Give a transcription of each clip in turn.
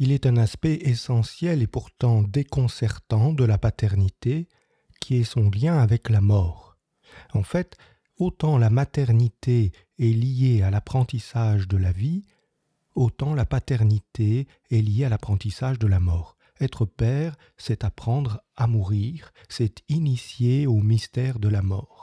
il est un aspect essentiel et pourtant déconcertant de la paternité qui est son lien avec la mort. En fait, autant la maternité est liée à l'apprentissage de la vie, autant la paternité est liée à l'apprentissage de la mort. Être père, c'est apprendre à mourir, c'est initier au mystère de la mort.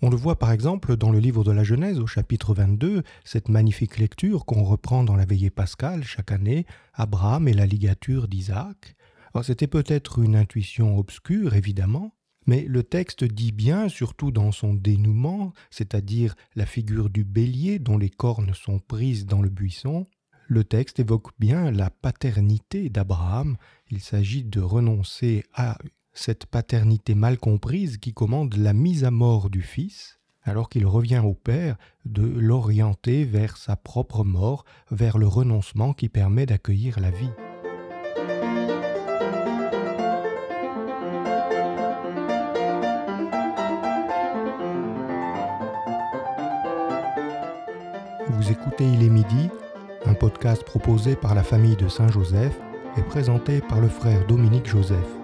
On le voit par exemple dans le livre de la Genèse au chapitre 22, cette magnifique lecture qu'on reprend dans la veillée pascale chaque année, Abraham et la ligature d'Isaac. Oh, c'était peut-être une intuition obscure, évidemment, mais le texte dit bien, surtout dans son dénouement, c'est-à-dire la figure du bélier dont les cornes sont prises dans le buisson, le texte évoque bien la paternité d'Abraham. Il s'agit de renoncer à cette paternité mal comprise qui commande la mise à mort du Fils, alors qu'il revient au Père de l'orienter vers sa propre mort, vers le renoncement qui permet d'accueillir la vie. Vous écoutez Il est midi, un podcast proposé par la famille de Saint-Joseph et présenté par le frère Dominique Joseph.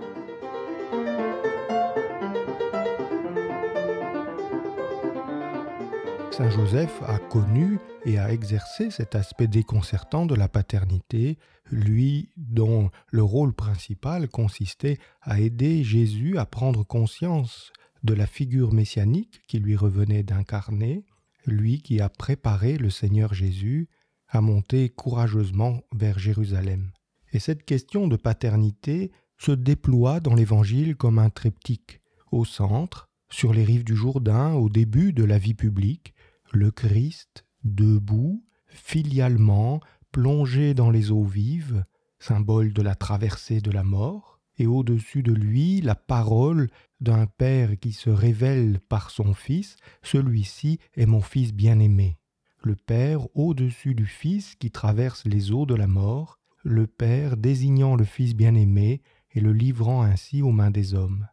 Saint-Joseph a connu et a exercé cet aspect déconcertant de la paternité, lui dont le rôle principal consistait à aider Jésus à prendre conscience de la figure messianique qui lui revenait d'incarner, lui qui a préparé le Seigneur Jésus à monter courageusement vers Jérusalem. Et cette question de paternité se déploie dans l'Évangile comme un triptyque. Au centre, sur les rives du Jourdain, au début de la vie publique, le Christ, debout, filialement, plongé dans les eaux vives, symbole de la traversée de la mort, et au-dessus de lui la parole d'un Père qui se révèle par son Fils, celui-ci est mon Fils bien-aimé. Le Père au-dessus du Fils qui traverse les eaux de la mort, le Père désignant le Fils bien-aimé et le livrant ainsi aux mains des hommes.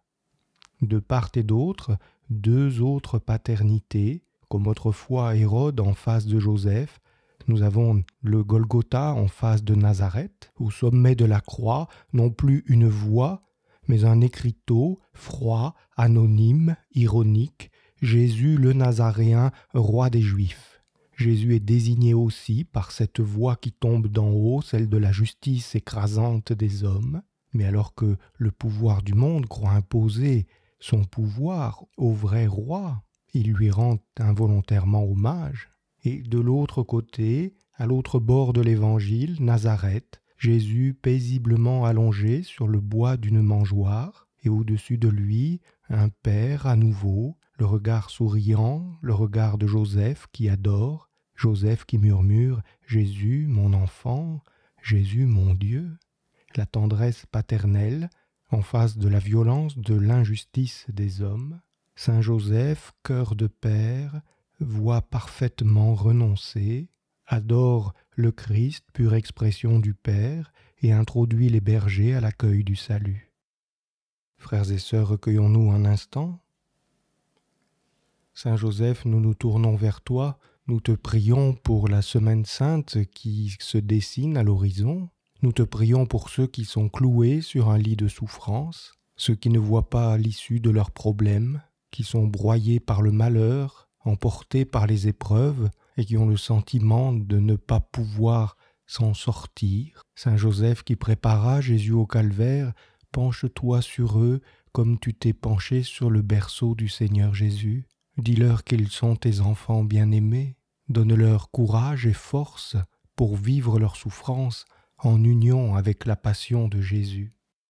De part et d'autre, deux autres paternités, comme autrefois Hérode en face de Joseph, nous avons le Golgotha en face de Nazareth, au sommet de la croix, non plus une voix, mais un écriteau, froid, anonyme, ironique, Jésus le Nazaréen, roi des Juifs. Jésus est désigné aussi par cette voix qui tombe d'en haut, celle de la justice écrasante des hommes, mais alors que le pouvoir du monde croit imposer son pouvoir au vrai roi, il lui rend involontairement hommage. Et de l'autre côté, à l'autre bord de l'évangile, Nazareth, Jésus paisiblement allongé sur le bois d'une mangeoire, et au-dessus de lui, un père à nouveau, le regard souriant, le regard de Joseph qui adore, Joseph qui murmure Jésus, mon enfant, Jésus, mon Dieu. La tendresse paternelle en face de la violence de l'injustice des hommes, Saint Joseph, cœur de Père, voit parfaitement renoncer, adore le Christ, pure expression du Père, et introduit les bergers à l'accueil du salut. Frères et sœurs, recueillons-nous un instant. Saint Joseph, nous nous tournons vers toi, nous te prions pour la semaine sainte qui se dessine à l'horizon, nous te prions pour ceux qui sont cloués sur un lit de souffrance, ceux qui ne voient pas l'issue de leurs problèmes, qui sont broyés par le malheur, emportés par les épreuves, et qui ont le sentiment de ne pas pouvoir s'en sortir. Saint Joseph qui prépara Jésus au calvaire, penche-toi sur eux comme tu t'es penché sur le berceau du Seigneur Jésus. Dis-leur qu'ils sont tes enfants bien-aimés. Donne-leur courage et force pour vivre leurs souffrances en union avec la passion de Jésus.